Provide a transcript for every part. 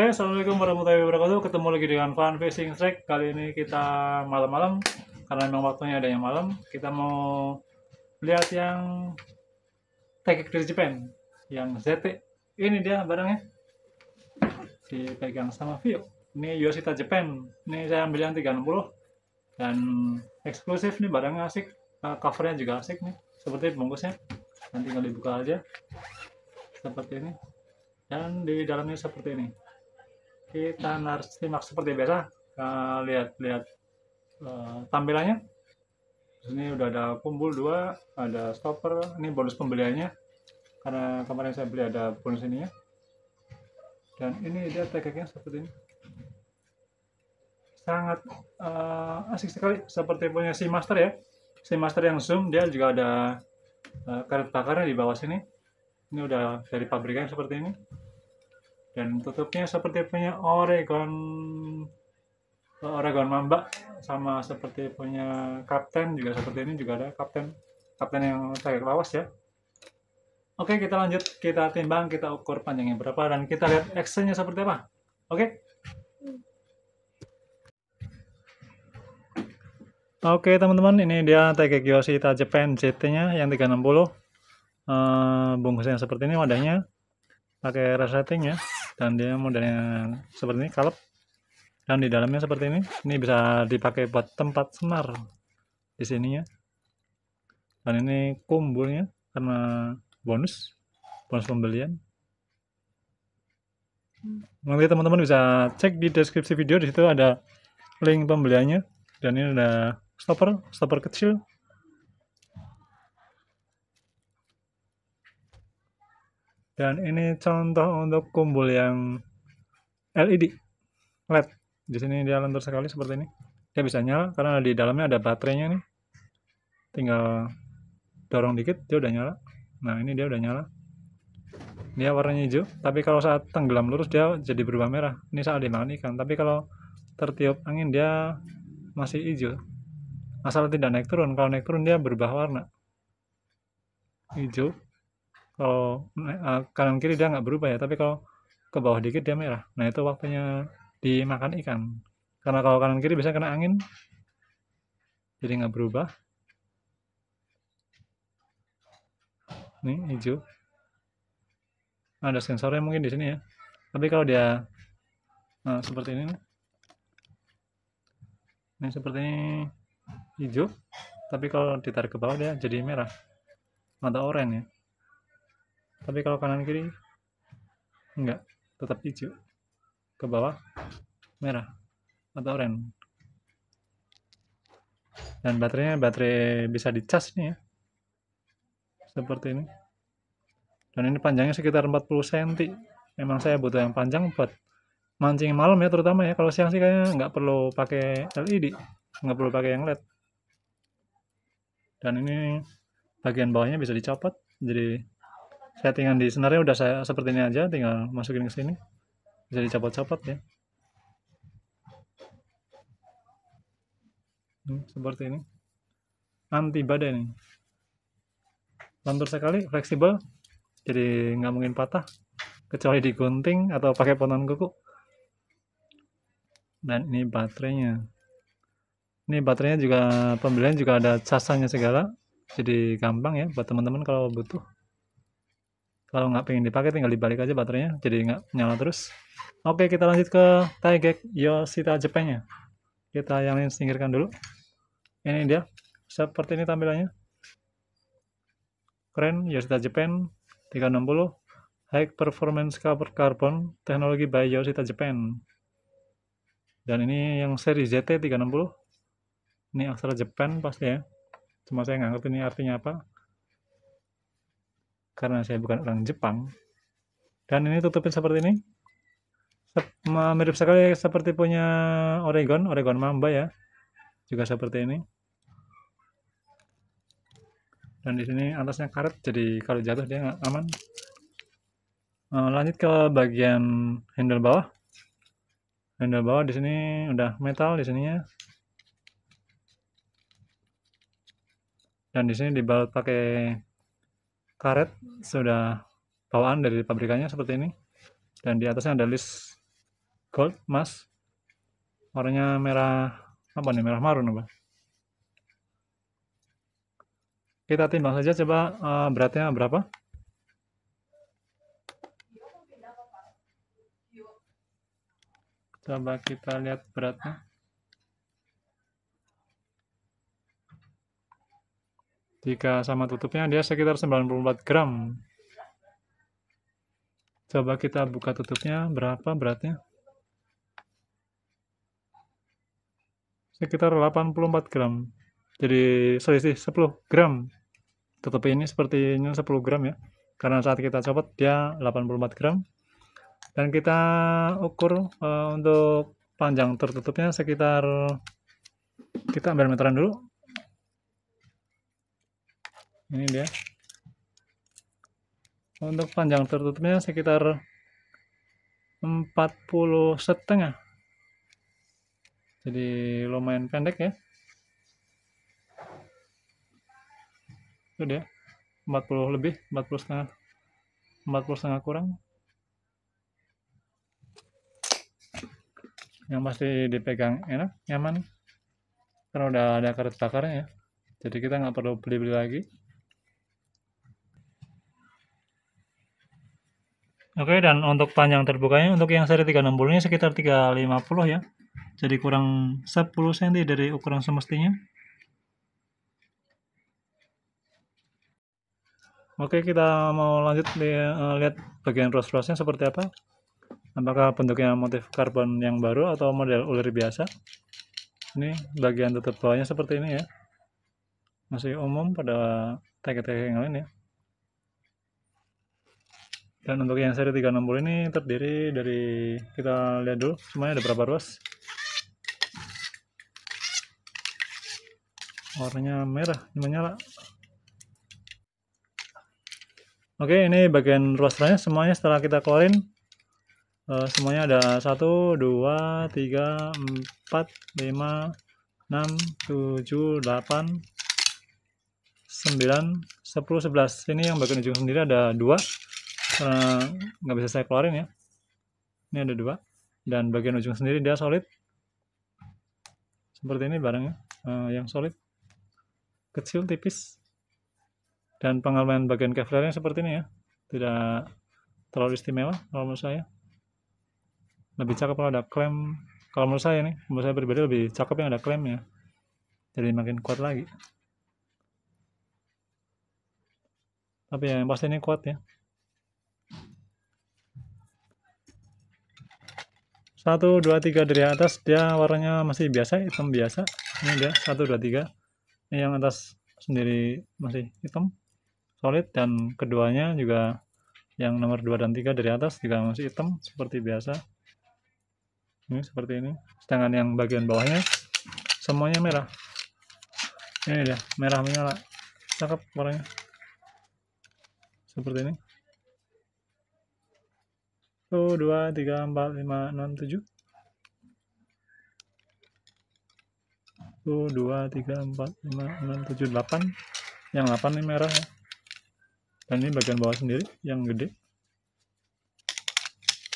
Oke, okay, assalamualaikum warahmatullahi wabarakatuh. Ketemu lagi dengan Fan Fishing track. Kali ini kita malam-malam karena memang waktunya ada yang malam. Kita mau lihat yang take dari Jepang, yang ZT. Ini dia barangnya. Dipegang sama Vio. Ini Yoshita Japan. Ini saya ambil yang 360 dan eksklusif nih barangnya asik. Ah, covernya juga asik nih. Seperti bungkusnya. Nanti kalau dibuka aja. Seperti ini. Dan di dalamnya seperti ini kita narsimak simak seperti biasa lihat-lihat eh, uh, eh, uh, tampilannya ini udah ada kumpul dua ada stopper ini bonus pembeliannya karena kemarin saya beli ada bonus ini ya dan ini dia tekniknya seperti ini sangat uh, asik sekali seperti punya si master ya si master yang zoom dia juga ada uh, karet bakarnya di bawah sini ini udah dari pabrikan seperti ini dan tutupnya seperti punya Oregon Oregon Mamba sama seperti punya kapten juga seperti ini juga ada kapten kapten yang cakar lawas ya oke kita lanjut kita timbang kita ukur panjangnya berapa dan kita lihat actionnya seperti apa oke Oke teman-teman, ini dia Taike Yoshita Japan JT-nya yang 360. Uh, eh, bungkusnya seperti ini wadahnya pakai resetting ya dan dia modelnya seperti ini kalep dan di dalamnya seperti ini ini bisa dipakai buat tempat semar di sininya dan ini kumbulnya karena bonus bonus pembelian nanti teman-teman bisa cek di deskripsi video di situ ada link pembeliannya dan ini ada stopper stopper kecil Dan ini contoh untuk kumbul yang LED LED. Di sini dia lentur sekali seperti ini. Dia bisa nyala karena di dalamnya ada baterainya nih. Tinggal dorong dikit dia udah nyala. Nah, ini dia udah nyala. Dia warnanya hijau, tapi kalau saat tenggelam lurus dia jadi berubah merah. Ini saat dimakan ikan, tapi kalau tertiup angin dia masih hijau. Asal tidak naik turun, kalau naik turun dia berubah warna. Hijau, kalau uh, kanan kiri dia nggak berubah ya tapi kalau ke bawah dikit dia merah nah itu waktunya dimakan ikan karena kalau kanan kiri bisa kena angin jadi nggak berubah ini hijau nah, ada sensornya mungkin di sini ya tapi kalau dia nah, seperti ini ini seperti ini hijau tapi kalau ditarik ke bawah dia jadi merah mata oranye ya tapi kalau kanan kiri enggak tetap hijau ke bawah merah atau oranye dan baterainya baterai bisa dicas nih ya seperti ini dan ini panjangnya sekitar 40 cm memang saya butuh yang panjang buat mancing malam ya terutama ya kalau siang sih kayaknya nggak perlu pakai LED nggak perlu pakai yang LED dan ini bagian bawahnya bisa dicopot jadi saya tinggal di senarnya udah saya seperti ini aja tinggal masukin ke sini jadi dicopot-copot ya ini, hmm, seperti ini anti badai nih lentur sekali fleksibel jadi nggak mungkin patah kecuali digunting atau pakai potongan kuku dan ini baterainya ini baterainya juga pembelian juga ada casanya segala jadi gampang ya buat teman-teman kalau butuh kalau nggak pengen dipakai tinggal dibalik aja baterainya jadi nggak nyala terus oke kita lanjut ke Taigek Yoshita ya kita yang lain singkirkan dulu ini dia seperti ini tampilannya keren Yoshita Jepang 360 high performance cover carbon teknologi by Yoshita Jepang dan ini yang seri ZT360 ini aksara Jepang pasti ya cuma saya nggak ngerti ini artinya apa karena saya bukan orang Jepang dan ini tutupin seperti ini mirip sekali seperti punya Oregon Oregon Mamba ya juga seperti ini dan di sini atasnya karet jadi kalau jatuh dia nggak aman eh, lanjut ke bagian handle bawah handle bawah di sini udah metal di sininya dan di sini dibalut pakai karet sudah bawaan dari pabrikannya seperti ini dan di atasnya ada list gold emas warnanya merah apa nih merah marun apa kita timbang saja coba uh, beratnya berapa coba kita lihat beratnya Jika sama tutupnya dia sekitar 94 gram coba kita buka tutupnya berapa beratnya sekitar 84 gram jadi selisih 10 gram tutup ini sepertinya 10 gram ya karena saat kita copot dia 84 gram dan kita ukur uh, untuk panjang tertutupnya sekitar kita ambil meteran dulu ini dia untuk panjang tertutupnya sekitar 40 setengah jadi lumayan pendek ya itu dia 40 lebih 40 setengah 40 setengah kurang yang pasti dipegang enak nyaman karena udah ada karet takarnya ya jadi kita nggak perlu beli-beli lagi Oke, dan untuk panjang terbukanya untuk yang seri 360 ini sekitar 350 ya. Jadi kurang 10 cm dari ukuran semestinya. Oke, kita mau lanjut li eh, lihat bagian rose-rose-nya seperti apa. Apakah bentuknya motif karbon yang baru atau model ulir biasa? Ini bagian tutup bawahnya seperti ini ya. Masih umum pada tag-tag yang lain ya dan untuk yang seri 360 ini terdiri dari kita lihat dulu semuanya ada berapa ruas warnanya merah ini menyala oke ini bagian ruas lainnya semuanya setelah kita keluarin eh, semuanya ada 1 2 3 4 5 6 7 8 9 10 11 ini yang bagian ujung sendiri ada 2. Eh, nggak bisa saya keluarin ya ini ada dua dan bagian ujung sendiri dia solid seperti ini barangnya uh, yang solid kecil tipis dan pengalaman bagian kevlarnya seperti ini ya tidak terlalu istimewa kalau menurut saya lebih cakep kalau ada klem kalau menurut saya nih menurut saya pribadi lebih cakep yang ada ya. jadi makin kuat lagi tapi yang pasti ini kuat ya satu dua tiga dari atas dia warnanya masih biasa, hitam biasa. Ini dia satu dua tiga Ini yang atas sendiri masih hitam, solid. Dan keduanya juga yang nomor dua dan tiga dari atas juga masih hitam seperti biasa. Ini seperti ini. Sedangkan yang bagian bawahnya semuanya merah. Ini dia, merah menyala. Cakep warnanya. Seperti ini. 1, dua tiga empat lima enam tujuh 1, dua tiga empat lima enam tujuh delapan yang delapan ini merah ya dan ini bagian bawah sendiri yang gede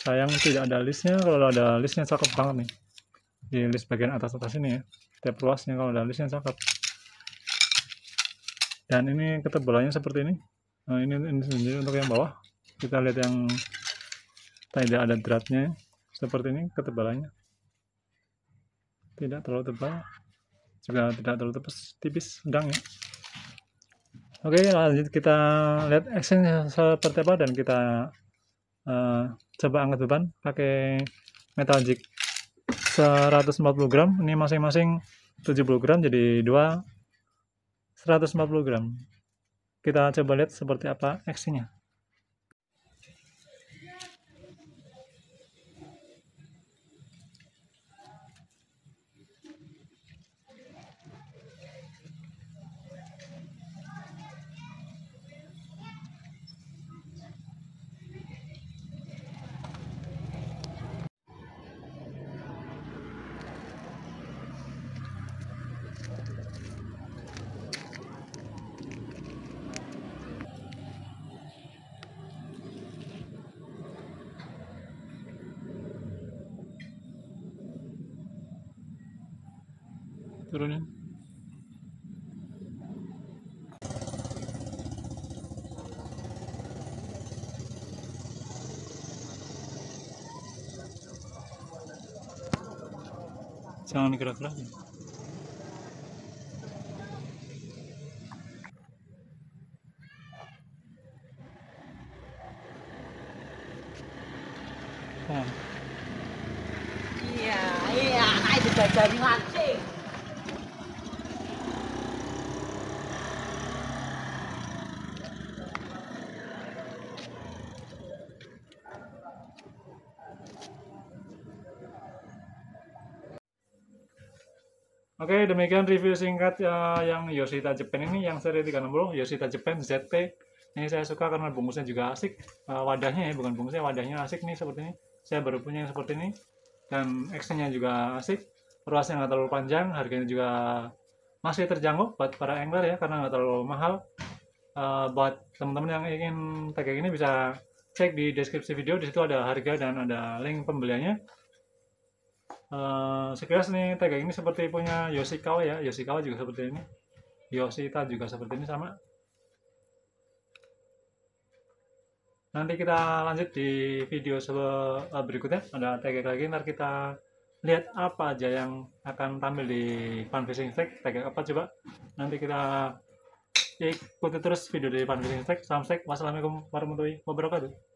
sayang tidak ada listnya kalau ada listnya cakep banget nih di list bagian atas atas ini ya tiap ruasnya kalau ada listnya cakep dan ini ketebalannya seperti ini nah ini, ini sendiri untuk yang bawah kita lihat yang tidak ada dratnya seperti ini ketebalannya tidak terlalu tebal juga tidak terlalu tebas, tipis sedang ya oke lanjut kita lihat action seperti apa dan kita uh, coba angkat beban pakai metal jig 140 gram ini masing-masing 70 gram jadi dua 140 gram kita coba lihat seperti apa aksinya तुरंत चांद के रख Oke, demikian review singkat uh, yang Yoshita Japan ini yang seri 360 Yoshita Japan ZT. Ini saya suka karena bungkusnya juga asik. Uh, wadahnya ya, bukan bungkusnya, wadahnya asik nih seperti ini. Saya baru punya yang seperti ini. Dan actionnya juga asik. Ruasnya nggak terlalu panjang, harganya juga masih terjangkau buat para angler ya, karena nggak terlalu mahal. Uh, buat teman-teman yang ingin tag ini bisa cek di deskripsi video, di situ ada harga dan ada link pembeliannya Eh, sekilas nih tega ini seperti punya Yoshikawa ya. Yoshikawa juga seperti ini. Yoshita juga seperti ini sama. Nanti kita lanjut di video eh, berikutnya. Ada tag lagi. Ntar kita lihat apa aja yang akan tampil di fan fishing stack. Tag apa coba. Nanti kita ikuti terus video dari fan fishing stack. Salam stack. Wassalamualaikum warahmatullahi wabarakatuh.